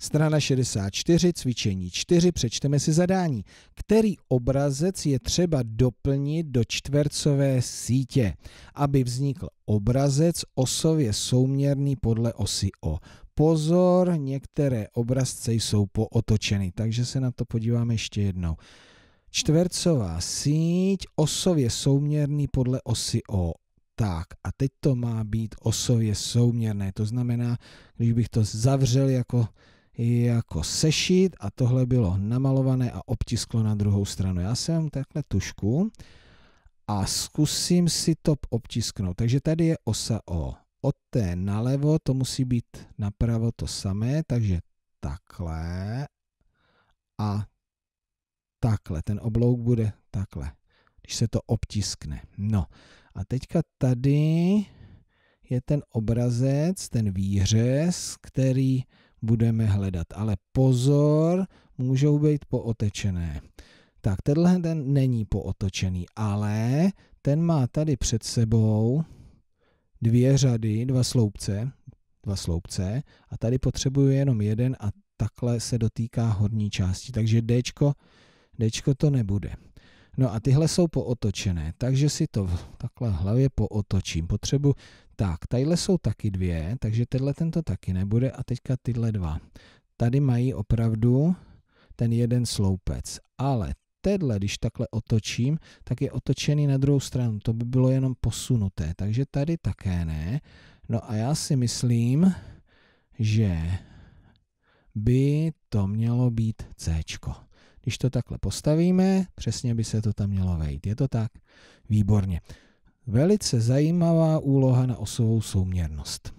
Strana 64, cvičení 4, přečteme si zadání. Který obrazec je třeba doplnit do čtvercové sítě, aby vznikl obrazec osově souměrný podle osy O? Pozor, některé obrazce jsou pootočeny, takže se na to podíváme ještě jednou. Čtvercová síť osově souměrný podle osy O. Tak a teď to má být osově souměrné, to znamená, když bych to zavřel jako jako sešit a tohle bylo namalované a obtisklo na druhou stranu. Já jsem takhle tušku a zkusím si to obtisknout. Takže tady je osa O. Od té nalevo to musí být napravo to samé, takže takhle a takhle. Ten oblouk bude takhle, když se to obtiskne. No a teďka tady je ten obrazec, ten výřez, který budeme hledat. Ale pozor, můžou být pootečené. Tak tenhle ten není pootočený, ale ten má tady před sebou dvě řady, dva sloupce, dva sloupce a tady potřebuju jenom jeden a takhle se dotýká horní části, takže D, Dčko to nebude. No a tyhle jsou pootočené, takže si to takhle hlavě pootočím. Potřebu tak, tadyhle jsou taky dvě, takže tenhle tento taky nebude a teďka tyhle dva. Tady mají opravdu ten jeden sloupec, ale tenhle, když takhle otočím, tak je otočený na druhou stranu, to by bylo jenom posunuté, takže tady také ne. No a já si myslím, že by to mělo být C. Když to takhle postavíme, přesně by se to tam mělo vejít. Je to tak? Výborně velice zajímavá úloha na osovou souměrnost.